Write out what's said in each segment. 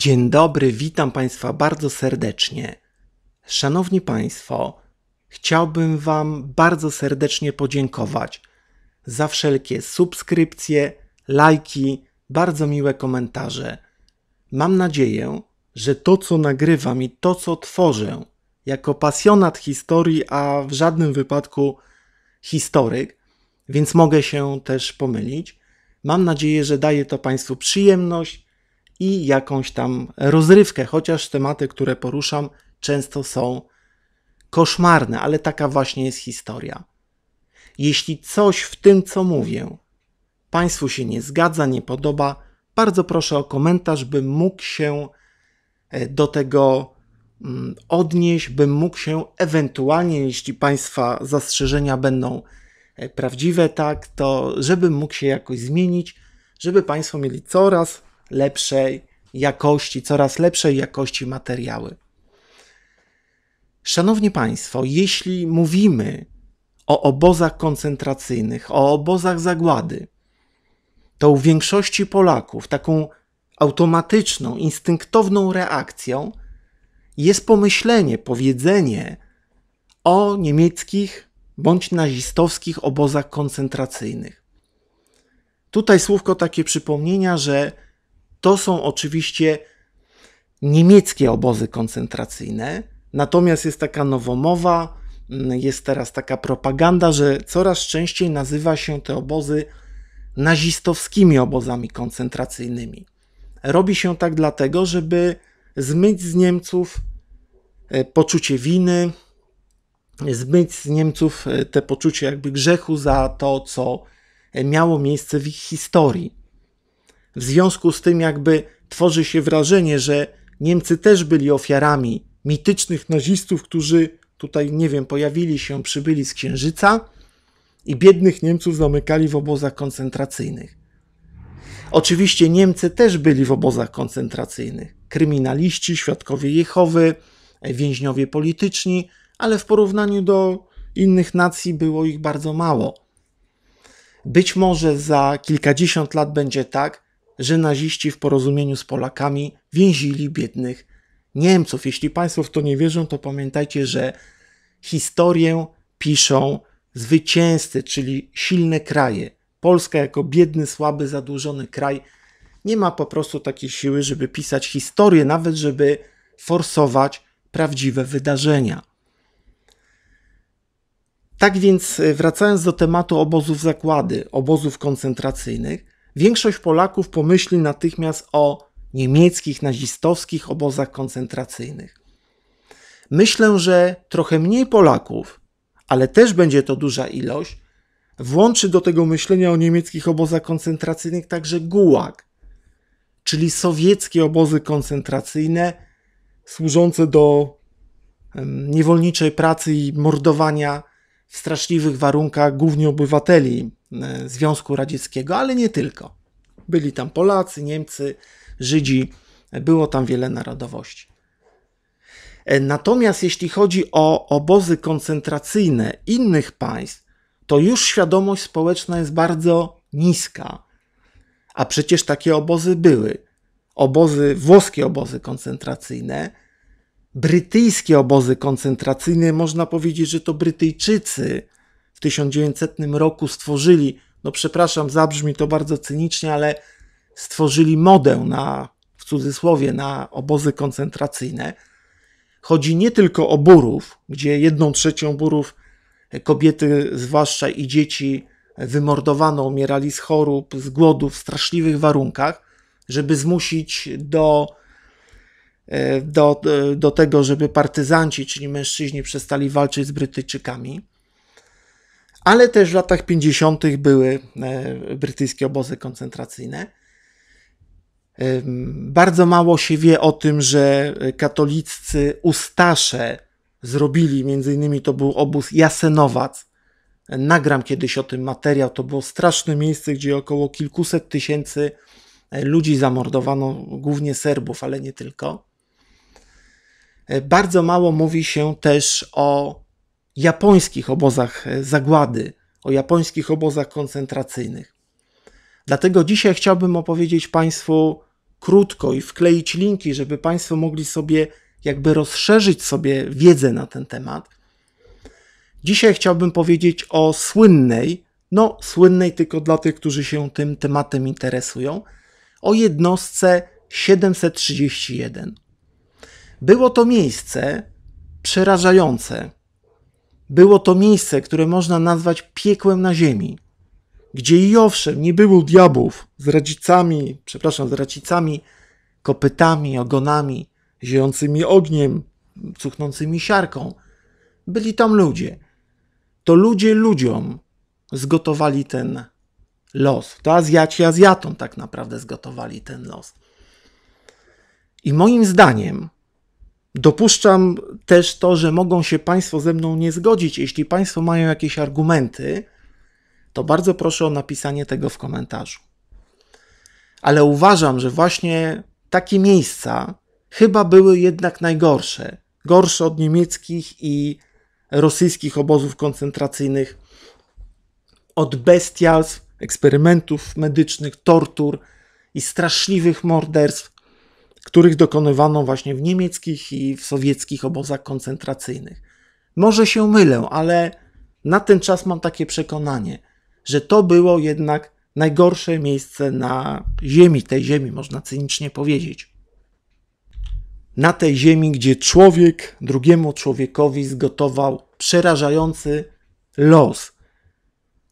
Dzień dobry, witam Państwa bardzo serdecznie. Szanowni Państwo, chciałbym Wam bardzo serdecznie podziękować za wszelkie subskrypcje, lajki, bardzo miłe komentarze. Mam nadzieję, że to, co nagrywam i to, co tworzę, jako pasjonat historii, a w żadnym wypadku historyk, więc mogę się też pomylić, mam nadzieję, że daje to Państwu przyjemność i jakąś tam rozrywkę, chociaż tematy, które poruszam, często są koszmarne, ale taka właśnie jest historia. Jeśli coś w tym, co mówię, Państwu się nie zgadza, nie podoba, bardzo proszę o komentarz, bym mógł się e, do tego mm, odnieść, bym mógł się ewentualnie, jeśli Państwa zastrzeżenia będą e, prawdziwe, tak, to żebym mógł się jakoś zmienić, żeby Państwo mieli coraz lepszej jakości, coraz lepszej jakości materiały. Szanowni Państwo, jeśli mówimy o obozach koncentracyjnych, o obozach zagłady, to u większości Polaków taką automatyczną, instynktowną reakcją jest pomyślenie, powiedzenie o niemieckich bądź nazistowskich obozach koncentracyjnych. Tutaj słówko takie przypomnienia, że to są oczywiście niemieckie obozy koncentracyjne, natomiast jest taka nowomowa, mm, jest teraz taka propaganda, że coraz częściej nazywa się te obozy nazistowskimi obozami koncentracyjnymi. Robi się tak dlatego, żeby zmyć z Niemców e, poczucie winy, zmyć z Niemców e, te poczucie jakby grzechu za to, co e, miało miejsce w ich historii. W związku z tym, jakby tworzy się wrażenie, że Niemcy też byli ofiarami mitycznych nazistów, którzy tutaj, nie wiem, pojawili się, przybyli z Księżyca i biednych Niemców zamykali w obozach koncentracyjnych. Oczywiście Niemcy też byli w obozach koncentracyjnych. Kryminaliści, świadkowie Jehowy, więźniowie polityczni, ale w porównaniu do innych nacji było ich bardzo mało. Być może za kilkadziesiąt lat będzie tak, że naziści w porozumieniu z Polakami więzili biednych Niemców. Jeśli Państwo w to nie wierzą, to pamiętajcie, że historię piszą zwycięzcy, czyli silne kraje. Polska jako biedny, słaby, zadłużony kraj nie ma po prostu takiej siły, żeby pisać historię, nawet żeby forsować prawdziwe wydarzenia. Tak więc, e, wracając do tematu obozów zakłady, obozów koncentracyjnych, większość Polaków pomyśli natychmiast o niemieckich, nazistowskich obozach koncentracyjnych. Myślę, że trochę mniej Polaków, ale też będzie to duża ilość, włączy do tego myślenia o niemieckich obozach koncentracyjnych także gułag, czyli sowieckie obozy koncentracyjne służące do niewolniczej pracy i mordowania w straszliwych warunkach głównie obywateli E, Związku Radzieckiego, ale nie tylko. Byli tam Polacy, Niemcy, Żydzi, było tam wiele narodowości. E, natomiast jeśli chodzi o obozy koncentracyjne innych państw, to już świadomość społeczna jest bardzo niska. A przecież takie obozy były. Obozy, włoskie obozy koncentracyjne, brytyjskie obozy koncentracyjne, można powiedzieć, że to Brytyjczycy w 1900 roku stworzyli, no przepraszam, zabrzmi to bardzo cynicznie, ale stworzyli modę na, w cudzysłowie, na obozy koncentracyjne. Chodzi nie tylko o burów, gdzie jedną trzecią burów kobiety, zwłaszcza i dzieci, wymordowano, umierali z chorób, z głodu, w straszliwych warunkach, żeby zmusić do, e, do, e, do tego, żeby partyzanci, czyli mężczyźni, przestali walczyć z Brytyjczykami ale też w latach 50. były e, brytyjskie obozy koncentracyjne. Bardzo mało się wie o tym, że katoliccy ustasze zrobili, między innymi to był obóz Jasenowac. Nagram kiedyś o tym materiał. To było straszne miejsce, gdzie około kilkuset tysięcy e, ludzi zamordowano, głównie Serbów, ale nie tylko. E, bardzo mało mówi się też o japońskich obozach e, zagłady, o japońskich obozach koncentracyjnych. Dlatego dzisiaj chciałbym opowiedzieć Państwu krótko i wkleić linki, żeby Państwo mogli sobie jakby rozszerzyć sobie wiedzę na ten temat. Dzisiaj chciałbym powiedzieć o słynnej, no słynnej tylko dla tych, którzy się tym tematem interesują, o jednostce 731. Było to miejsce przerażające, było to miejsce, które można nazwać piekłem na ziemi, gdzie i owszem nie było diabłów z racicami, przepraszam, z racicami, kopytami, ogonami, ziejącymi ogniem, cuchnącymi siarką. Byli tam ludzie. To ludzie ludziom zgotowali ten los. To Azjaci Azjatom tak naprawdę zgotowali ten los. I moim zdaniem Dopuszczam też to, że mogą się Państwo ze mną nie zgodzić. Jeśli Państwo mają jakieś argumenty, to bardzo proszę o napisanie tego w komentarzu. Ale uważam, że właśnie takie miejsca chyba były jednak najgorsze. Gorsze od niemieckich i rosyjskich obozów koncentracyjnych, od bestialstw, eksperymentów medycznych, tortur i straszliwych morderstw których dokonywano właśnie w niemieckich i w sowieckich obozach koncentracyjnych. Może się mylę, ale na ten czas mam takie przekonanie, że to było jednak najgorsze miejsce na ziemi, tej ziemi, można cynicznie powiedzieć. Na tej ziemi, gdzie człowiek drugiemu człowiekowi zgotował przerażający los.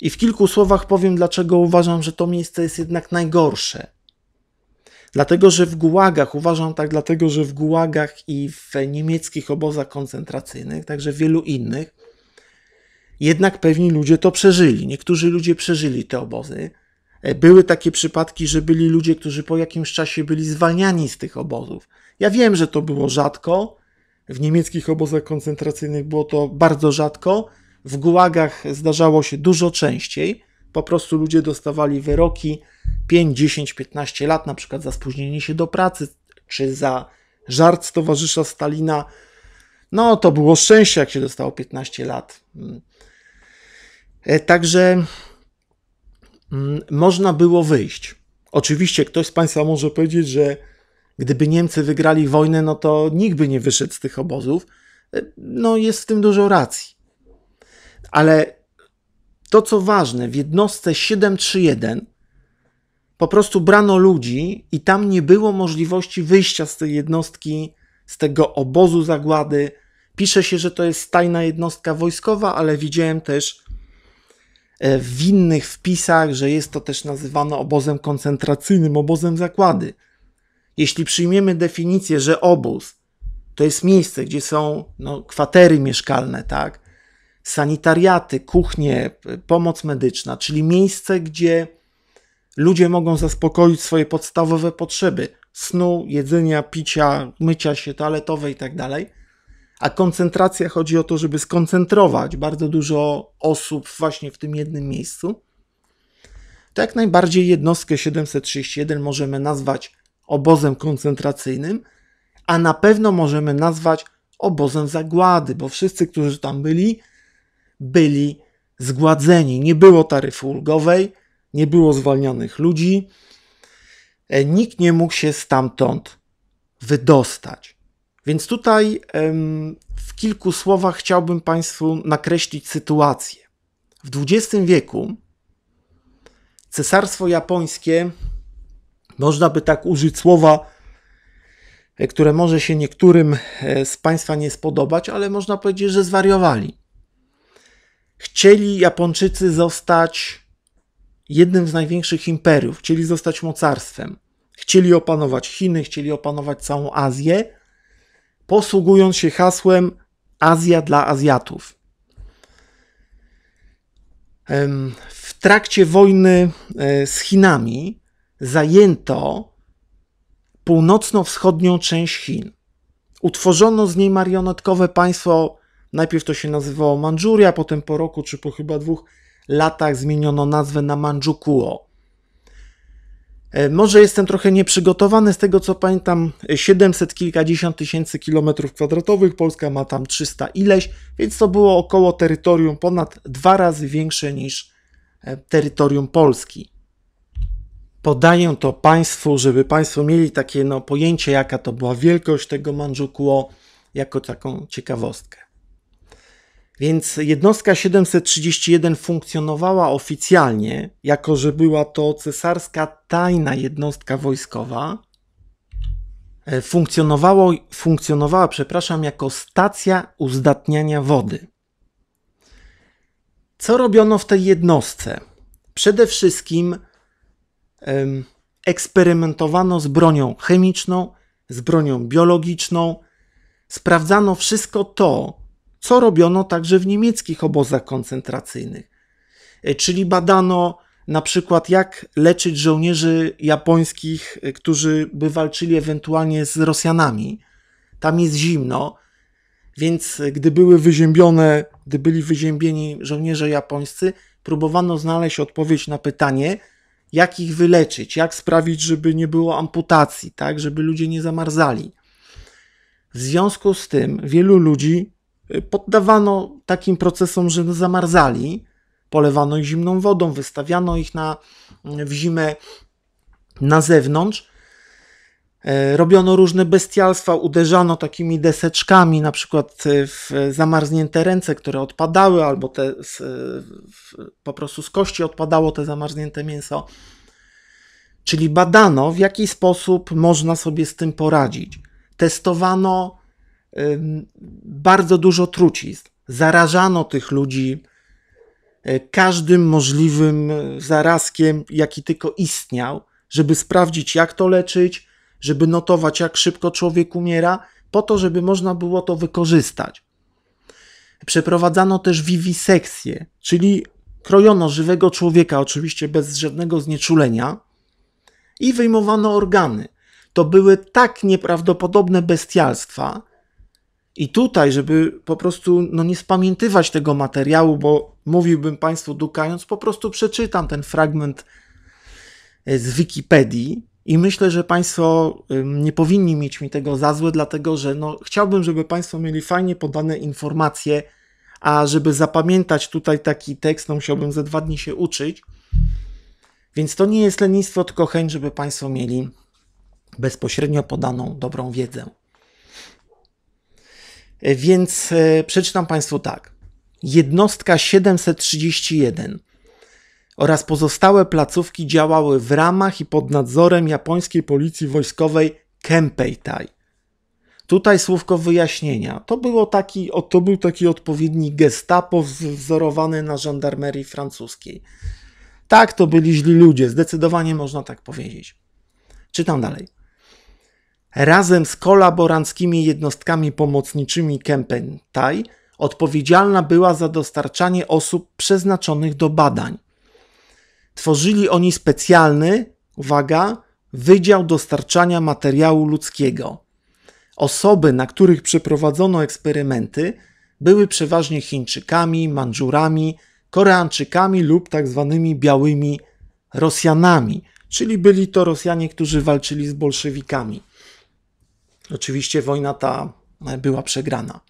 I w kilku słowach powiem, dlaczego uważam, że to miejsce jest jednak najgorsze. Dlatego, że w gułagach, uważam tak, dlatego, że w gułagach i w niemieckich obozach koncentracyjnych, także w wielu innych, jednak pewni ludzie to przeżyli. Niektórzy ludzie przeżyli te obozy. E, były takie przypadki, że byli ludzie, którzy po jakimś czasie byli zwalniani z tych obozów. Ja wiem, że to było rzadko. W niemieckich obozach koncentracyjnych było to bardzo rzadko. W gułagach zdarzało się dużo częściej. Po prostu ludzie dostawali wyroki 5, 10, 15 lat, na przykład za spóźnienie się do pracy czy za żart towarzysza Stalina. No, to było szczęście, jak się dostało 15 lat. Mm. E, także mm, można było wyjść. Oczywiście ktoś z Państwa może powiedzieć, że gdyby Niemcy wygrali wojnę, no to nikt by nie wyszedł z tych obozów. E, no, jest w tym dużo racji. Ale to, co ważne, w jednostce 731 po prostu brano ludzi i tam nie było możliwości wyjścia z tej jednostki, z tego obozu zagłady. Pisze się, że to jest tajna jednostka wojskowa, ale widziałem też e, w innych wpisach, że jest to też nazywane obozem koncentracyjnym, obozem zakłady. Jeśli przyjmiemy definicję, że obóz to jest miejsce, gdzie są no, kwatery mieszkalne, tak? sanitariaty, kuchnie, pomoc medyczna, czyli miejsce, gdzie ludzie mogą zaspokoić swoje podstawowe potrzeby snu, jedzenia, picia, mycia się toaletowe itd. Tak a koncentracja chodzi o to, żeby skoncentrować bardzo dużo osób właśnie w tym jednym miejscu. To jak najbardziej jednostkę 731 możemy nazwać obozem koncentracyjnym, a na pewno możemy nazwać obozem zagłady, bo wszyscy, którzy tam byli, byli zgładzeni. Nie było taryfy ulgowej, nie było zwalnianych ludzi, e, nikt nie mógł się stamtąd wydostać. Więc tutaj w kilku słowach chciałbym Państwu nakreślić sytuację. W XX wieku cesarstwo japońskie, można by tak użyć słowa, e, które może się niektórym e, z Państwa nie spodobać, ale można powiedzieć, że zwariowali. Chcieli Japończycy zostać jednym z największych imperiów, chcieli zostać mocarstwem. Chcieli opanować Chiny, chcieli opanować całą Azję, posługując się hasłem Azja dla Azjatów. W trakcie wojny e, z Chinami zajęto północno-wschodnią część Chin. Utworzono z niej marionetkowe państwo Najpierw to się nazywało Mandżuria, potem po roku czy po chyba dwóch latach zmieniono nazwę na Mandżukuo. E, może jestem trochę nieprzygotowany, z tego co pamiętam, 700 e, kilkadziesiąt tysięcy kilometrów kwadratowych, Polska ma tam 300 ileś, więc to było około terytorium ponad dwa razy większe niż e, terytorium Polski. Podaję to Państwu, żeby Państwo mieli takie no, pojęcie, jaka to była wielkość tego Mandżukuo, jako taką ciekawostkę. Więc jednostka 731 funkcjonowała oficjalnie, jako że była to cesarska tajna jednostka wojskowa. E, funkcjonowało, funkcjonowała, przepraszam, jako stacja uzdatniania wody. Co robiono w tej jednostce? Przede wszystkim em, eksperymentowano z bronią chemiczną, z bronią biologiczną. Sprawdzano wszystko to, co robiono także w niemieckich obozach koncentracyjnych. E, czyli badano na przykład jak leczyć żołnierzy japońskich, e, którzy by walczyli ewentualnie z Rosjanami. Tam jest zimno, więc e, gdy były wyziębione, gdy byli wyziębieni żołnierze japońscy, próbowano znaleźć odpowiedź na pytanie, jak ich wyleczyć, jak sprawić, żeby nie było amputacji, tak, żeby ludzie nie zamarzali. W związku z tym wielu ludzi Y, poddawano takim procesom, że zamarzali, polewano ich zimną wodą, wystawiano ich na, mm, w zimę na zewnątrz. Y, robiono różne bestialstwa, uderzano takimi deseczkami, na przykład y, w zamarznięte ręce, które odpadały, albo te z, w, po prostu z kości odpadało te zamarznięte mięso. Czyli badano, w jaki sposób można sobie z tym poradzić. Testowano bardzo dużo trucizn. Zarażano tych ludzi e, każdym możliwym e, zarazkiem, jaki tylko istniał, żeby sprawdzić, jak to leczyć, żeby notować, jak szybko człowiek umiera, po to, żeby można było to wykorzystać. Przeprowadzano też wiwisekcję, czyli krojono żywego człowieka, oczywiście bez żadnego znieczulenia, i wyjmowano organy. To były tak nieprawdopodobne bestialstwa, i tutaj, żeby po prostu no, nie spamiętywać tego materiału, bo mówiłbym Państwu dukając, po prostu przeczytam ten fragment e, z Wikipedii i myślę, że Państwo nie powinni mieć mi tego za złe, dlatego że no, chciałbym, żeby Państwo mieli fajnie podane informacje, a żeby zapamiętać tutaj taki tekst, no, musiałbym ze dwa dni się uczyć. Więc to nie jest lenistwo, tylko chęć, żeby Państwo mieli bezpośrednio podaną dobrą wiedzę. E, więc e, przeczytam Państwu tak. Jednostka 731 oraz pozostałe placówki działały w ramach i pod nadzorem japońskiej policji wojskowej Kempeitai. Tutaj słówko wyjaśnienia. To, było taki, to był taki odpowiedni gestapo wzorowany na żandarmerii francuskiej. Tak, to byli źli ludzie, zdecydowanie można tak powiedzieć. Czytam dalej razem z kolaboranckimi jednostkami pomocniczymi Kempentai odpowiedzialna była za dostarczanie osób przeznaczonych do badań. Tworzyli oni specjalny, uwaga, Wydział Dostarczania Materiału Ludzkiego. Osoby, na których przeprowadzono eksperymenty, były przeważnie Chińczykami, Mandżurami, Koreańczykami lub tak zwanymi białymi Rosjanami, czyli byli to Rosjanie, którzy walczyli z bolszewikami. Oczywiście wojna ta e, była przegrana.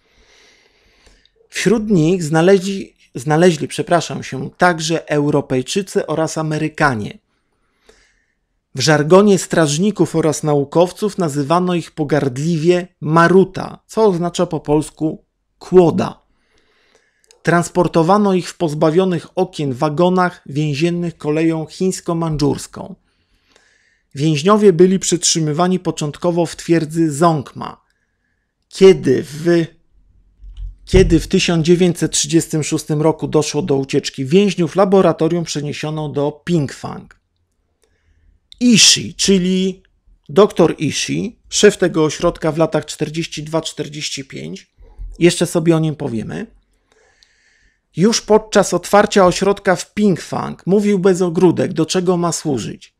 Wśród nich znaleźli, znaleźli przepraszam się, także Europejczycy oraz Amerykanie. W żargonie strażników oraz naukowców nazywano ich pogardliwie maruta, co oznacza po polsku kłoda. Transportowano ich w pozbawionych okien wagonach więziennych koleją chińsko-mandżurską – Więźniowie byli przetrzymywani początkowo w twierdzy Zongma. Kiedy w, kiedy w 1936 roku doszło do ucieczki więźniów, laboratorium przeniesiono do Pingfang. Ishi, czyli Doktor Ishi, szef tego ośrodka w latach 42-45, jeszcze sobie o nim powiemy, już podczas otwarcia ośrodka w Pingfang mówił bez ogródek, do czego ma służyć.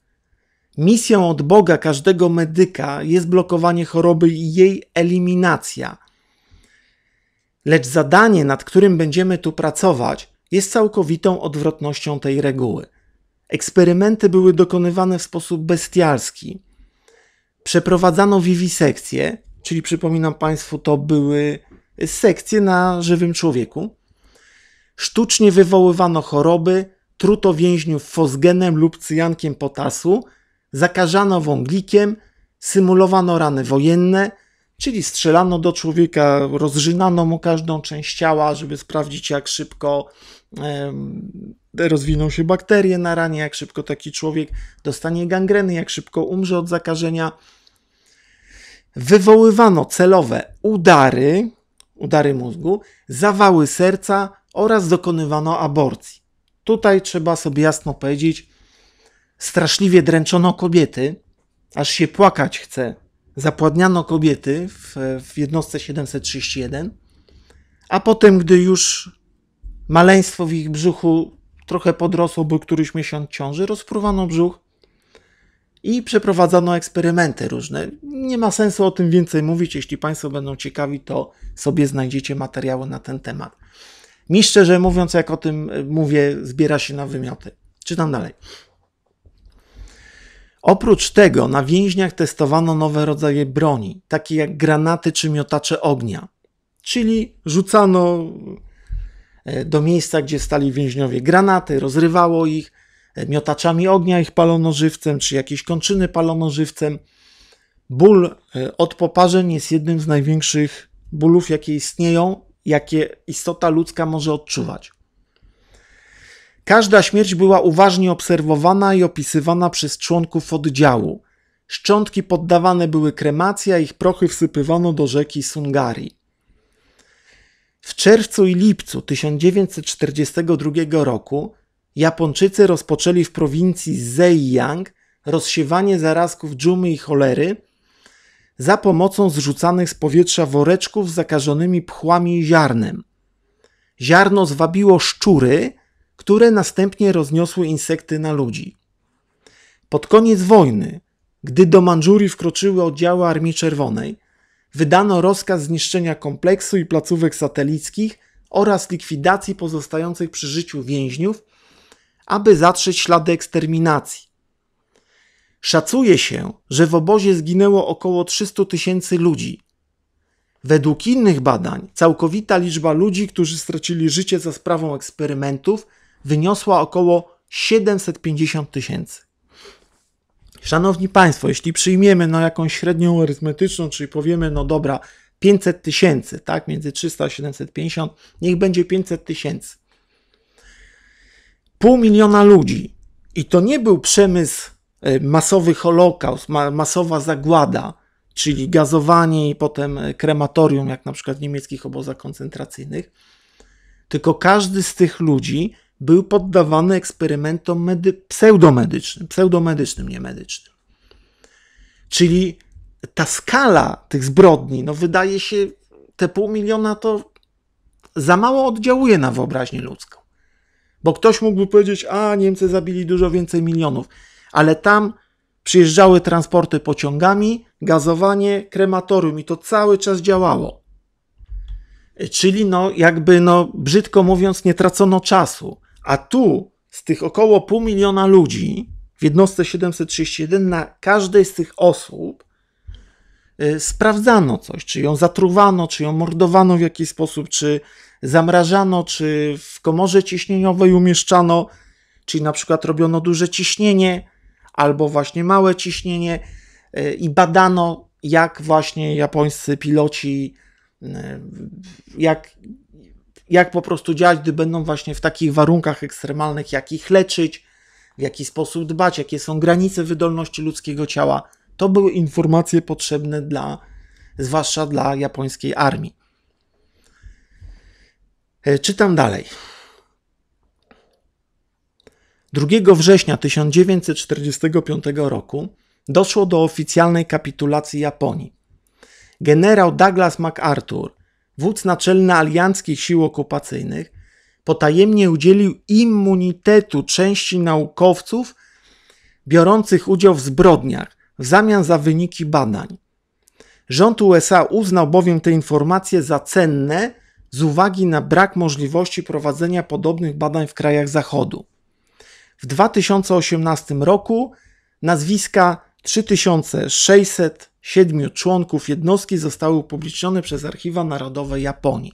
Misją od Boga każdego medyka jest blokowanie choroby i jej eliminacja. Lecz zadanie, nad którym będziemy tu pracować, jest całkowitą odwrotnością tej reguły. Eksperymenty były dokonywane w sposób bestialski. Przeprowadzano wiwisekcje, czyli przypominam Państwu, to były sekcje na żywym człowieku. Sztucznie wywoływano choroby, truto więźniów fosgenem lub cyjankiem potasu – zakażano wąglikiem, symulowano rany wojenne, czyli strzelano do człowieka, rozrzynano mu każdą część ciała, żeby sprawdzić, jak szybko rozwiną się bakterie na ranie, jak szybko taki człowiek dostanie gangreny, jak szybko umrze od zakażenia. Wywoływano celowe udary, udary mózgu, zawały serca oraz dokonywano aborcji. Tutaj trzeba sobie jasno powiedzieć, straszliwie dręczono kobiety, aż się płakać chce. Zapładniano kobiety w, w jednostce 731, a potem, gdy już maleństwo w ich brzuchu trochę podrosło, był któryś miesiąc ciąży, rozpruwano brzuch i przeprowadzano eksperymenty różne. Nie ma sensu o tym więcej mówić. Jeśli Państwo będą ciekawi, to sobie znajdziecie materiały na ten temat. Mi szczerze mówiąc, jak o tym mówię, zbiera się na wymioty. Czytam dalej. Oprócz tego na więźniach testowano nowe rodzaje broni, takie jak granaty czy miotacze ognia, czyli rzucano e, do miejsca, gdzie stali więźniowie granaty, rozrywało ich, e, miotaczami ognia ich palono żywcem, czy jakieś kończyny palono żywcem. Ból e, od poparzeń jest jednym z największych bólów, jakie istnieją, jakie istota ludzka może odczuwać. Każda śmierć była uważnie obserwowana i opisywana przez członków oddziału. Szczątki poddawane były kremacji, a ich prochy wsypywano do rzeki Sungari. W czerwcu i lipcu 1942 roku Japończycy rozpoczęli w prowincji Zhejiang rozsiewanie zarazków dżumy i cholery za pomocą zrzucanych z powietrza woreczków z zakażonymi pchłami i ziarnem. Ziarno zwabiło szczury, które następnie rozniosły insekty na ludzi. Pod koniec wojny, gdy do Mandżurii wkroczyły oddziały Armii Czerwonej, wydano rozkaz zniszczenia kompleksu i placówek satelickich oraz likwidacji pozostających przy życiu więźniów, aby zatrzeć ślady eksterminacji. Szacuje się, że w obozie zginęło około 300 tysięcy ludzi. Według innych badań, całkowita liczba ludzi, którzy stracili życie za sprawą eksperymentów, wyniosła około 750 tysięcy. Szanowni Państwo, jeśli przyjmiemy no, jakąś średnią arytmetyczną, czyli powiemy, no dobra, 500 tysięcy, tak, między 300 a 750, niech będzie 500 tysięcy. Pół miliona ludzi, i to nie był przemysł e, masowy holokaust, ma, masowa zagłada, czyli gazowanie i potem e, krematorium, jak na przykład w niemieckich obozach koncentracyjnych, tylko każdy z tych ludzi był poddawany eksperymentom medy- pseudomedycznym, pseudomedycznym, nie medycznym. Czyli ta skala tych zbrodni, no wydaje się, te pół miliona to za mało oddziałuje na wyobraźnię ludzką. Bo ktoś mógłby powiedzieć, a Niemcy zabili dużo więcej milionów, ale tam przyjeżdżały transporty pociągami, gazowanie, krematorium i to cały czas działało. Czyli no jakby no brzydko mówiąc nie tracono czasu. A tu z tych około pół miliona ludzi w jednostce 731 na każdej z tych osób y, sprawdzano coś, czy ją zatruwano, czy ją mordowano w jakiś sposób, czy zamrażano, czy w komorze ciśnieniowej umieszczano, czyli na przykład robiono duże ciśnienie albo właśnie małe ciśnienie y, i badano, jak właśnie japońscy piloci, y, jak jak po prostu działać, gdy będą właśnie w takich warunkach ekstremalnych, jak ich leczyć, w jaki sposób dbać, jakie są granice wydolności ludzkiego ciała. To były informacje potrzebne dla, zwłaszcza dla japońskiej armii. E, czytam dalej. 2 września 1945 roku doszło do oficjalnej kapitulacji Japonii. Generał Douglas MacArthur wódz naczelny alianckich sił okupacyjnych potajemnie udzielił immunitetu części naukowców biorących udział w zbrodniach w zamian za wyniki badań. Rząd USA uznał bowiem te informacje za cenne z uwagi na brak możliwości prowadzenia podobnych badań w krajach Zachodu. W 2018 roku nazwiska 3607 członków jednostki zostały upublicznione przez Archiwa Narodowe Japonii.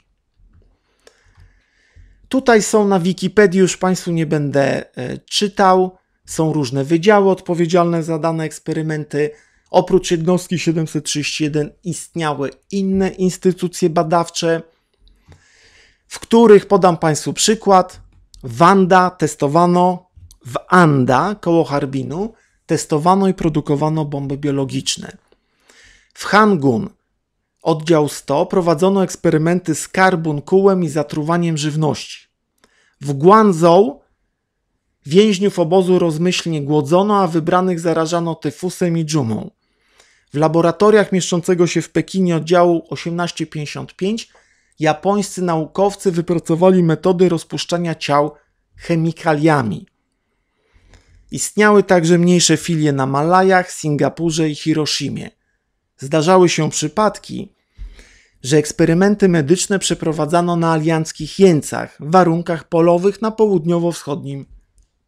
Tutaj są na Wikipedii, już Państwu nie będę e, czytał. Są różne wydziały odpowiedzialne za dane eksperymenty. Oprócz jednostki 731 istniały inne instytucje badawcze, w których podam Państwu przykład. Wanda testowano w Anda koło Harbinu testowano i produkowano bomby biologiczne. W Hangun, oddział 100, prowadzono eksperymenty z karbunkułem i zatruwaniem żywności. W Guangzhou więźniów obozu rozmyślnie głodzono, a wybranych zarażano tyfusem i dżumą. W laboratoriach mieszczącego się w Pekinie oddziału 1855 japońscy naukowcy wypracowali metody rozpuszczania ciał chemikaliami. Istniały także mniejsze filie na Malajach, Singapurze i Hiroshimie. Zdarzały się przypadki, że eksperymenty medyczne przeprowadzano na alianckich jeńcach w warunkach polowych na południowo-wschodnim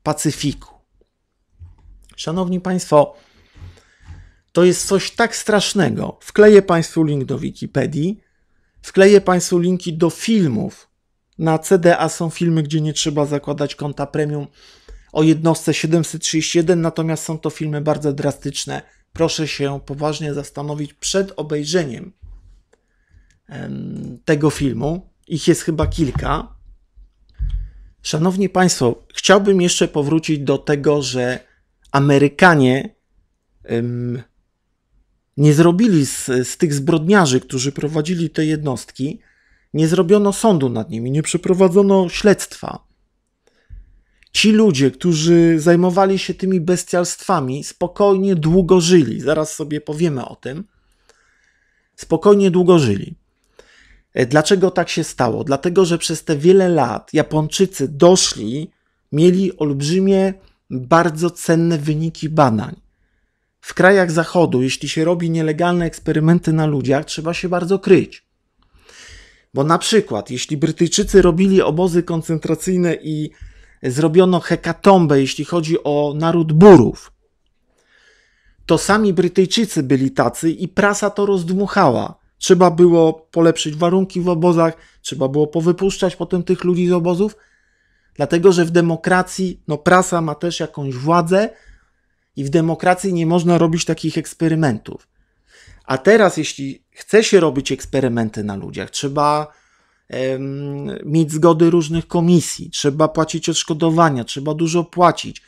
Pacyfiku. Szanowni Państwo, to jest coś tak strasznego. Wkleję Państwu link do Wikipedii, wkleję Państwu linki do filmów. Na CDA są filmy, gdzie nie trzeba zakładać konta premium o jednostce 731, natomiast są to filmy bardzo drastyczne. Proszę się poważnie zastanowić przed obejrzeniem tego filmu. Ich jest chyba kilka. Szanowni Państwo, chciałbym jeszcze powrócić do tego, że Amerykanie nie zrobili z, z tych zbrodniarzy, którzy prowadzili te jednostki, nie zrobiono sądu nad nimi, nie przeprowadzono śledztwa. Ci ludzie, którzy zajmowali się tymi bestialstwami, spokojnie długo żyli. Zaraz sobie powiemy o tym. Spokojnie długo żyli. E, dlaczego tak się stało? Dlatego, że przez te wiele lat Japończycy doszli, mieli olbrzymie, bardzo cenne wyniki badań. W krajach zachodu, jeśli się robi nielegalne eksperymenty na ludziach, trzeba się bardzo kryć. Bo na przykład, jeśli Brytyjczycy robili obozy koncentracyjne i zrobiono hekatombę, jeśli chodzi o naród burów. To sami Brytyjczycy byli tacy i prasa to rozdmuchała. Trzeba było polepszyć warunki w obozach, trzeba było powypuszczać potem tych ludzi z obozów, dlatego że w demokracji no, prasa ma też jakąś władzę i w demokracji nie można robić takich eksperymentów. A teraz, jeśli chce się robić eksperymenty na ludziach, trzeba mieć zgody różnych komisji, trzeba płacić odszkodowania, trzeba dużo płacić.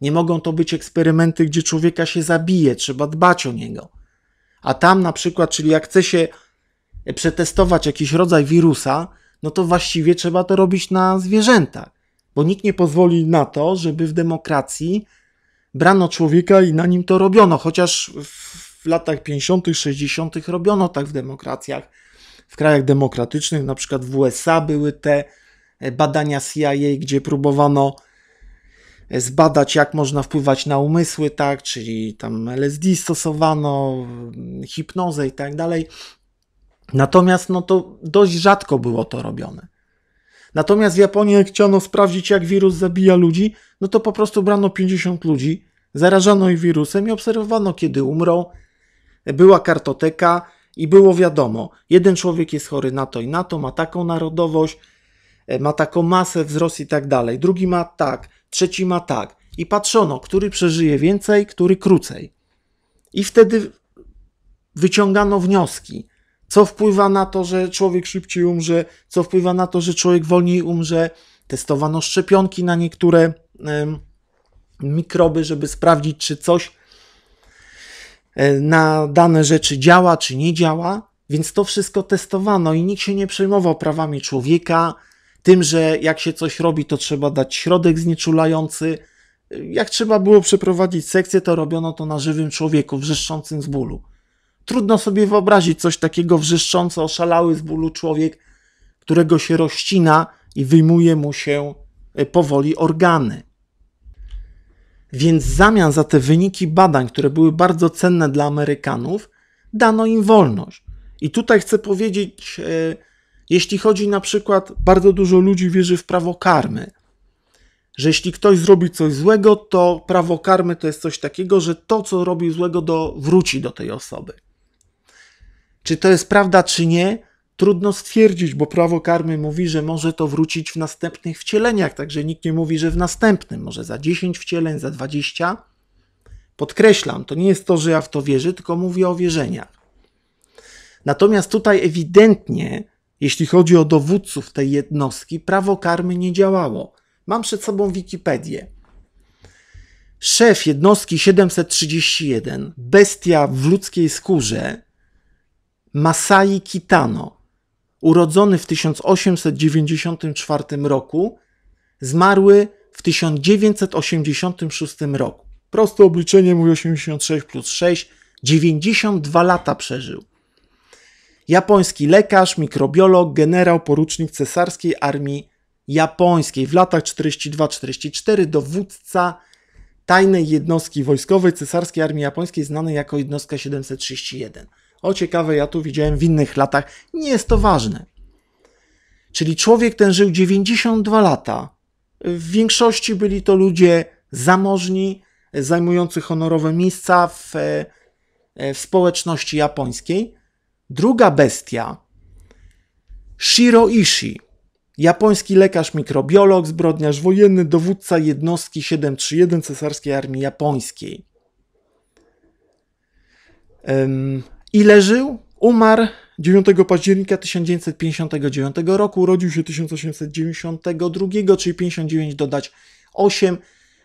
Nie mogą to być eksperymenty, gdzie człowieka się zabije, trzeba dbać o niego. A tam na przykład, czyli jak chce się przetestować jakiś rodzaj wirusa, no to właściwie trzeba to robić na zwierzętach, bo nikt nie pozwoli na to, żeby w demokracji brano człowieka i na nim to robiono, chociaż w latach 50., 60. robiono tak w demokracjach w krajach demokratycznych, na przykład w USA były te e, badania CIA, gdzie próbowano e, zbadać, jak można wpływać na umysły, tak, czyli tam LSD stosowano, mm, hipnozę i tak dalej. Natomiast no to dość rzadko było to robione. Natomiast w Japonii, jak chciano sprawdzić, jak wirus zabija ludzi, no to po prostu brano 50 ludzi, zarażano ich wirusem i obserwowano, kiedy umrą. E, była kartoteka, i było wiadomo, jeden człowiek jest chory na to i na to, ma taką narodowość, e, ma taką masę, wzrost i tak dalej, drugi ma tak, trzeci ma tak. I patrzono, który przeżyje więcej, który krócej. I wtedy wyciągano wnioski, co wpływa na to, że człowiek szybciej umrze, co wpływa na to, że człowiek wolniej umrze. Testowano szczepionki na niektóre mikroby, żeby sprawdzić, czy coś E, na dane rzeczy działa czy nie działa, więc to wszystko testowano i nikt się nie przejmował prawami człowieka, tym, że jak się coś robi, to trzeba dać środek znieczulający. Jak trzeba było przeprowadzić sekcję, to robiono to na żywym człowieku, wrzeszczącym z bólu. Trudno sobie wyobrazić coś takiego wrzeszcząco oszalały z bólu człowiek, którego się rozcina i wyjmuje mu się e, powoli organy. Więc zamian za te wyniki badań, które były bardzo cenne dla Amerykanów, dano im wolność. I tutaj chcę powiedzieć, e, jeśli chodzi na przykład, bardzo dużo ludzi wierzy w prawo karmy, że jeśli ktoś zrobi coś złego, to prawo karmy to jest coś takiego, że to, co robi złego, do, wróci do tej osoby. Czy to jest prawda, czy nie, Trudno stwierdzić, bo prawo karmy mówi, że może to wrócić w następnych wcieleniach, także nikt nie mówi, że w następnym, może za 10 wcieleń, za 20. Podkreślam, to nie jest to, że ja w to wierzę, tylko mówię o wierzeniach. Natomiast tutaj ewidentnie, jeśli chodzi o dowódców tej jednostki, prawo karmy nie działało. Mam przed sobą Wikipedię. Szef jednostki 731, bestia w ludzkiej skórze, Masai Kitano, urodzony w 1894 roku, zmarły w 1986 roku. Proste obliczenie, mój 86 plus 6, 92 lata przeżył. Japoński lekarz, mikrobiolog, generał, porucznik cesarskiej armii japońskiej. W latach 42-44 dowódca tajnej jednostki wojskowej cesarskiej armii japońskiej znanej jako jednostka 731. O ciekawe, ja tu widziałem w innych latach. Nie jest to ważne. Czyli człowiek ten żył 92 lata. W większości byli to ludzie zamożni, zajmujący honorowe miejsca w, e, w społeczności japońskiej. Druga bestia, Shiro Ishii, japoński lekarz, mikrobiolog, zbrodniarz wojenny, dowódca jednostki 731 Cesarskiej Armii Japońskiej. Ile żył? Umarł 9 października 1959 roku, urodził się 1892, czyli 59 dodać 8,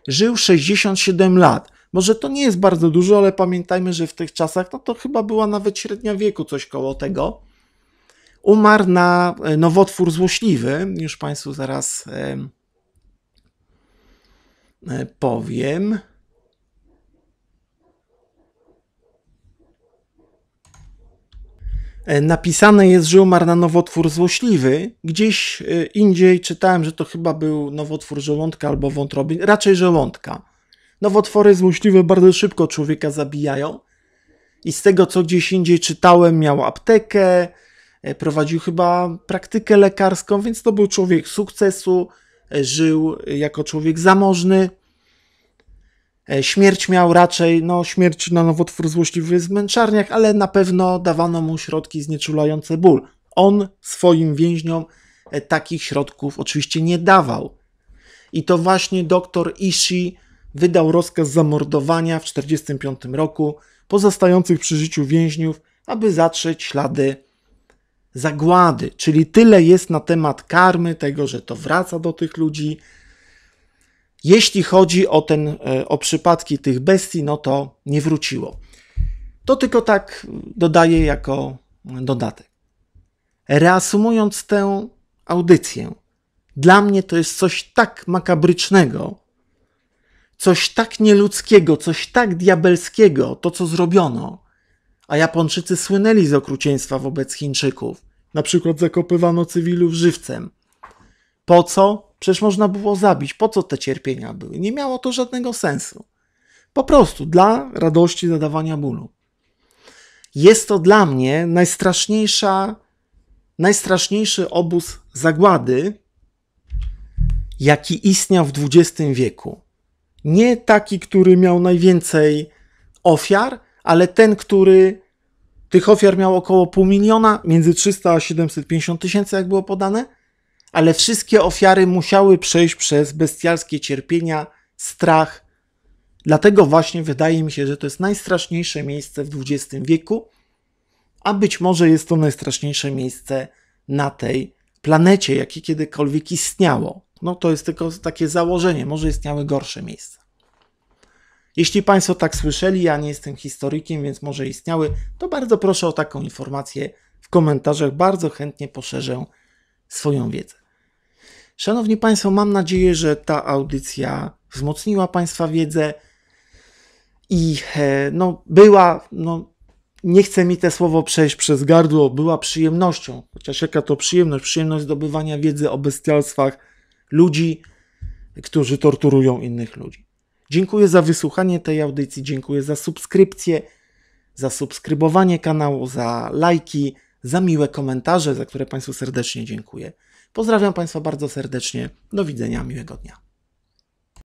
żył 67 lat. Może to nie jest bardzo dużo, ale pamiętajmy, że w tych czasach no to chyba była nawet średnia wieku, coś koło tego. Umarł na e, nowotwór złośliwy, już Państwu zaraz e, powiem. E, napisane jest, że umarł na nowotwór złośliwy. Gdzieś e, indziej czytałem, że to chyba był nowotwór żołądka albo wątroby, raczej żołądka. Nowotwory złośliwe bardzo szybko człowieka zabijają. I z tego, co gdzieś indziej czytałem, miał aptekę, e, prowadził chyba praktykę lekarską, więc to był człowiek sukcesu, żył jako człowiek zamożny. E, śmierć miał raczej, no śmierć na nowotwór złośliwy w męczarniach, ale na pewno dawano mu środki znieczulające ból. On swoim więźniom e, takich środków oczywiście nie dawał. I to właśnie doktor Ishii wydał rozkaz zamordowania w 1945 roku pozostających przy życiu więźniów, aby zatrzeć ślady zagłady. Czyli tyle jest na temat karmy, tego, że to wraca do tych ludzi, jeśli chodzi o, ten, e, o przypadki tych bestii, no to nie wróciło. To tylko tak dodaję jako dodatek. Reasumując tę audycję, dla mnie to jest coś tak makabrycznego, coś tak nieludzkiego, coś tak diabelskiego, to co zrobiono. A Japończycy słynęli z okrucieństwa wobec Chińczyków. Na przykład zakopywano cywilów żywcem. Po co? Przecież można było zabić. Po co te cierpienia były? Nie miało to żadnego sensu. Po prostu dla radości zadawania bólu. Jest to dla mnie najstraszniejsza, najstraszniejszy obóz zagłady, jaki istniał w XX wieku. Nie taki, który miał najwięcej ofiar, ale ten, który tych ofiar miał około pół miliona, między 300 a 750 tysięcy, jak było podane ale wszystkie ofiary musiały przejść przez bestialskie cierpienia, strach. Dlatego właśnie wydaje mi się, że to jest najstraszniejsze miejsce w XX wieku, a być może jest to najstraszniejsze miejsce na tej planecie, jakie kiedykolwiek istniało. No to jest tylko takie założenie, może istniały gorsze miejsca. Jeśli Państwo tak słyszeli, ja nie jestem historykiem, więc może istniały, to bardzo proszę o taką informację w komentarzach. Bardzo chętnie poszerzę swoją wiedzę. Szanowni Państwo, mam nadzieję, że ta audycja wzmocniła Państwa wiedzę i e, no, była, no, nie chcę mi te słowo przejść przez gardło, była przyjemnością, chociaż jaka to przyjemność, przyjemność zdobywania wiedzy o bestialstwach ludzi, którzy torturują innych ludzi. Dziękuję za wysłuchanie tej audycji, dziękuję za subskrypcję, za subskrybowanie kanału, za lajki za miłe komentarze, za które Państwu serdecznie dziękuję. Pozdrawiam Państwa bardzo serdecznie. Do widzenia, miłego dnia.